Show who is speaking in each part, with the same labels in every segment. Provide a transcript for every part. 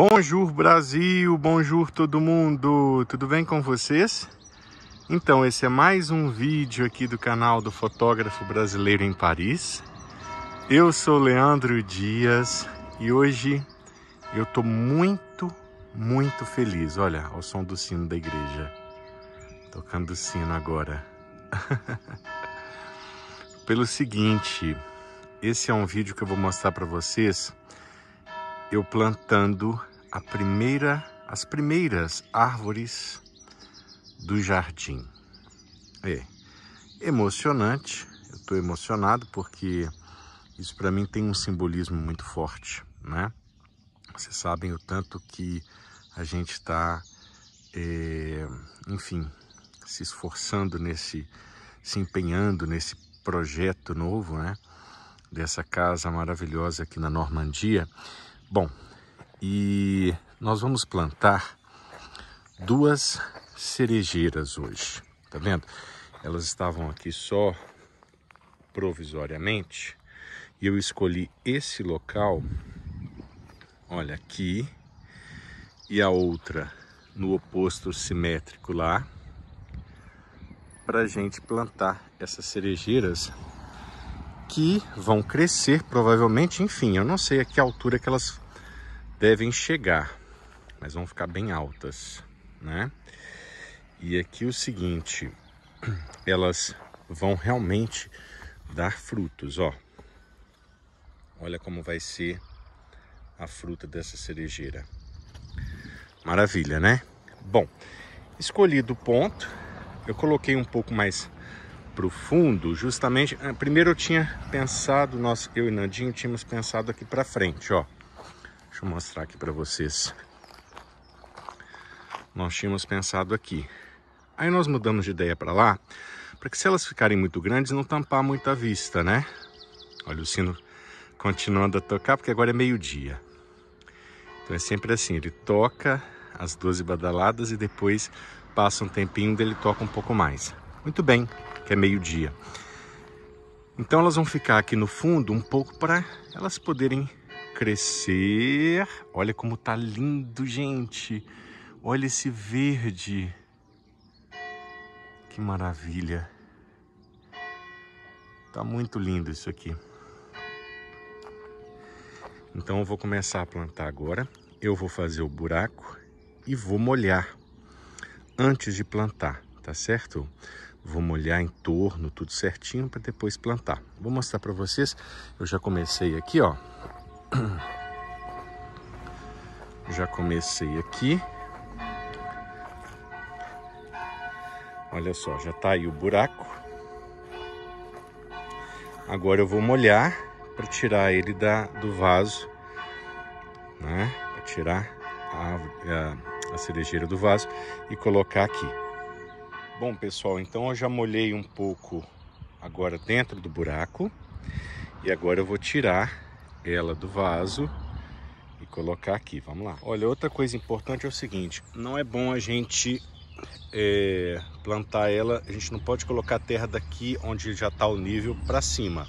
Speaker 1: Bonjour Brasil, bonjour todo mundo, tudo bem com vocês? Então, esse é mais um vídeo aqui do canal do Fotógrafo Brasileiro em Paris. Eu sou Leandro Dias e hoje eu tô muito, muito feliz. Olha, ao som do sino da igreja, tocando o sino agora. Pelo seguinte, esse é um vídeo que eu vou mostrar para vocês eu plantando a primeira, as primeiras árvores do jardim. É emocionante, eu estou emocionado porque isso para mim tem um simbolismo muito forte, né? Vocês sabem o tanto que a gente está, é, enfim, se esforçando nesse, se empenhando nesse projeto novo, né? Dessa casa maravilhosa aqui na Normandia. Bom, e nós vamos plantar duas cerejeiras hoje, tá vendo? Elas estavam aqui só provisoriamente e eu escolhi esse local, olha aqui, e a outra no oposto simétrico lá, para gente plantar essas cerejeiras que vão crescer provavelmente, enfim, eu não sei a que altura que elas devem chegar, mas vão ficar bem altas, né? E aqui o seguinte, elas vão realmente dar frutos, ó. Olha como vai ser a fruta dessa cerejeira. Maravilha, né? Bom, escolhido o ponto, eu coloquei um pouco mais profundo fundo, justamente. Eh, primeiro eu tinha pensado, nós, eu e Nandinho tínhamos pensado aqui para frente, ó. Deixa eu mostrar aqui para vocês. Nós tínhamos pensado aqui. Aí nós mudamos de ideia para lá, para que se elas ficarem muito grandes, não tampar muita vista, né? Olha o sino continuando a tocar, porque agora é meio-dia. Então é sempre assim, ele toca as 12 badaladas e depois passa um tempinho, dele toca um pouco mais. Muito bem que é meio-dia. Então elas vão ficar aqui no fundo um pouco para elas poderem crescer. Olha como tá lindo, gente. Olha esse verde. Que maravilha. Tá muito lindo isso aqui. Então eu vou começar a plantar agora. Eu vou fazer o buraco e vou molhar antes de plantar, tá certo? Vou molhar em torno, tudo certinho, para depois plantar. Vou mostrar para vocês. Eu já comecei aqui, ó. Já comecei aqui. Olha só, já tá aí o buraco. Agora eu vou molhar para tirar ele da, do vaso, né? Para tirar a, a, a cerejeira do vaso e colocar aqui. Bom, pessoal, então eu já molhei um pouco agora dentro do buraco. E agora eu vou tirar ela do vaso e colocar aqui. Vamos lá. Olha, outra coisa importante é o seguinte. Não é bom a gente é, plantar ela. A gente não pode colocar a terra daqui onde já está o nível para cima.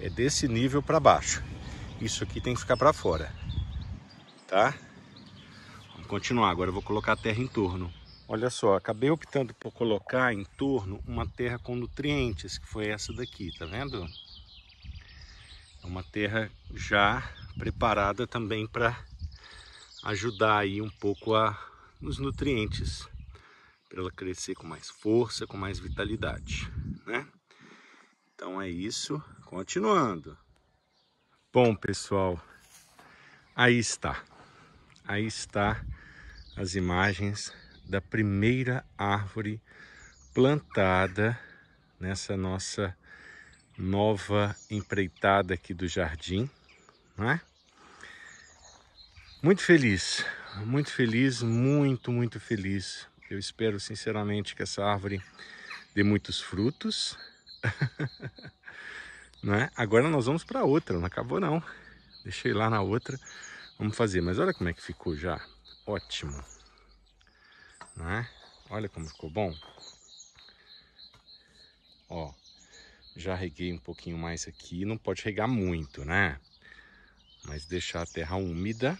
Speaker 1: É desse nível para baixo. Isso aqui tem que ficar para fora. Tá? Vamos continuar. Agora eu vou colocar a terra em torno. Olha só, acabei optando por colocar em torno uma terra com nutrientes, que foi essa daqui, tá vendo? É uma terra já preparada também para ajudar aí um pouco a, nos nutrientes, para ela crescer com mais força, com mais vitalidade, né? Então é isso, continuando. Bom, pessoal, aí está. Aí está as imagens da primeira árvore plantada nessa nossa nova empreitada aqui do jardim, né? Muito feliz, muito feliz, muito, muito feliz. Eu espero sinceramente que essa árvore dê muitos frutos, né? Agora nós vamos para outra, não acabou não. Deixei lá na outra, vamos fazer. Mas olha como é que ficou já, ótimo né? Olha como ficou bom. Ó, já reguei um pouquinho mais aqui, não pode regar muito, né? Mas deixar a terra úmida.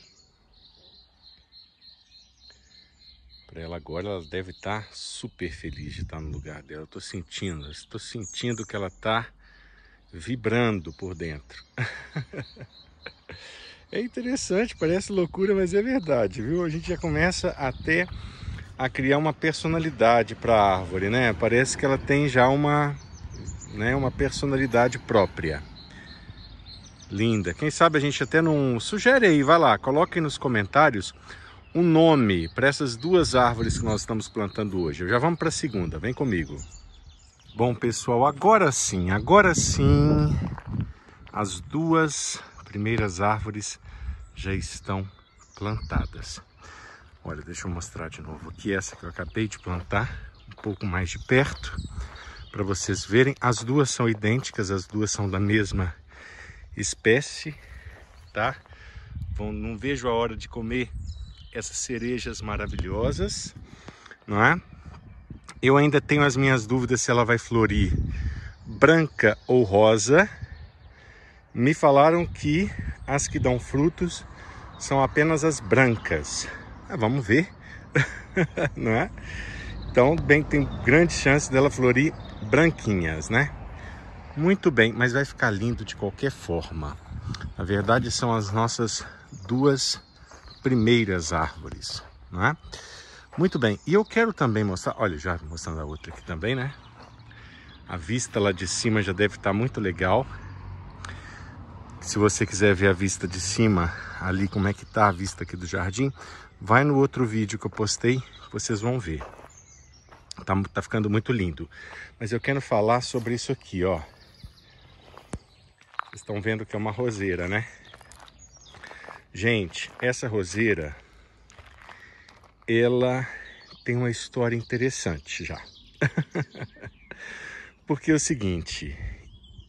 Speaker 1: Para ela agora, ela deve estar tá super feliz de estar tá no lugar dela. Eu tô sentindo, estou sentindo que ela está vibrando por dentro. é interessante, parece loucura, mas é verdade, viu? A gente já começa a ter a criar uma personalidade para a árvore, né? Parece que ela tem já uma, né, uma personalidade própria. Linda. Quem sabe a gente até não sugere aí, vai lá, coloquem nos comentários um nome para essas duas árvores que nós estamos plantando hoje. Já vamos para a segunda, vem comigo. Bom, pessoal, agora sim, agora sim, as duas primeiras árvores já estão plantadas. Olha, deixa eu mostrar de novo aqui essa que eu acabei de plantar, um pouco mais de perto, para vocês verem. As duas são idênticas, as duas são da mesma espécie, tá? Bom, não vejo a hora de comer essas cerejas maravilhosas, não é? Eu ainda tenho as minhas dúvidas se ela vai florir branca ou rosa. Me falaram que as que dão frutos são apenas as brancas. Ah, vamos ver, não é? Então, bem, tem grande chance dela florir branquinhas, né? Muito bem, mas vai ficar lindo de qualquer forma. Na verdade, são as nossas duas primeiras árvores, não é? Muito bem, e eu quero também mostrar, olha, já mostrando a outra aqui também, né? A vista lá de cima já deve estar muito legal. Se você quiser ver a vista de cima, ali como é que tá a vista aqui do jardim, vai no outro vídeo que eu postei, vocês vão ver. Tá, tá ficando muito lindo. Mas eu quero falar sobre isso aqui, ó. Vocês estão vendo que é uma roseira, né? Gente, essa roseira, ela tem uma história interessante já. Porque é o seguinte,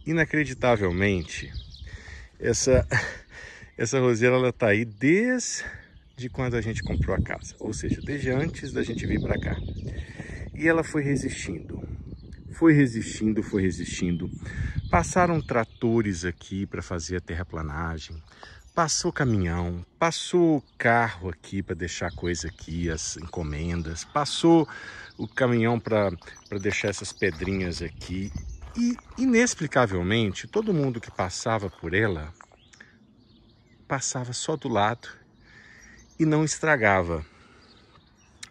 Speaker 1: inacreditavelmente, essa, essa roseira ela tá aí desde quando a gente comprou a casa, ou seja, desde antes da gente vir para cá. E ela foi resistindo, foi resistindo, foi resistindo. Passaram tratores aqui para fazer a terraplanagem, passou caminhão, passou carro aqui para deixar coisa aqui, as encomendas, passou o caminhão para deixar essas pedrinhas aqui e, inexplicavelmente, todo mundo que passava por ela passava só do lado e não estragava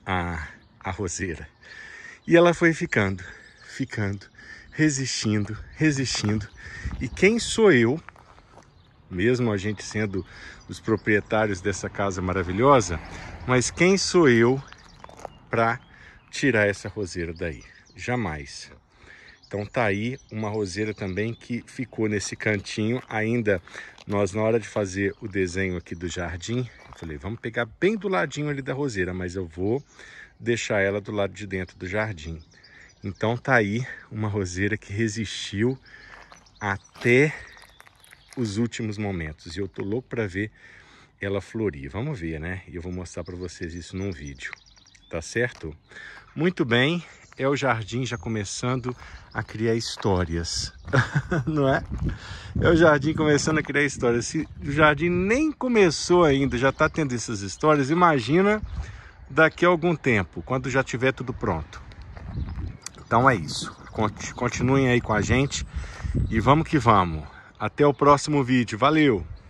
Speaker 1: a, a roseira. E ela foi ficando, ficando, resistindo, resistindo. E quem sou eu, mesmo a gente sendo os proprietários dessa casa maravilhosa, mas quem sou eu para tirar essa roseira daí? Jamais. Então tá aí uma roseira também que ficou nesse cantinho. Ainda nós, na hora de fazer o desenho aqui do jardim, eu falei, vamos pegar bem do ladinho ali da roseira, mas eu vou deixar ela do lado de dentro do jardim. Então tá aí uma roseira que resistiu até os últimos momentos. E eu tô louco para ver ela florir. Vamos ver, né? Eu vou mostrar para vocês isso num vídeo. Tá certo? Muito bem é o jardim já começando a criar histórias, não é? É o jardim começando a criar histórias. Se o jardim nem começou ainda, já está tendo essas histórias, imagina daqui a algum tempo, quando já tiver tudo pronto. Então é isso. Continuem aí com a gente e vamos que vamos. Até o próximo vídeo. Valeu!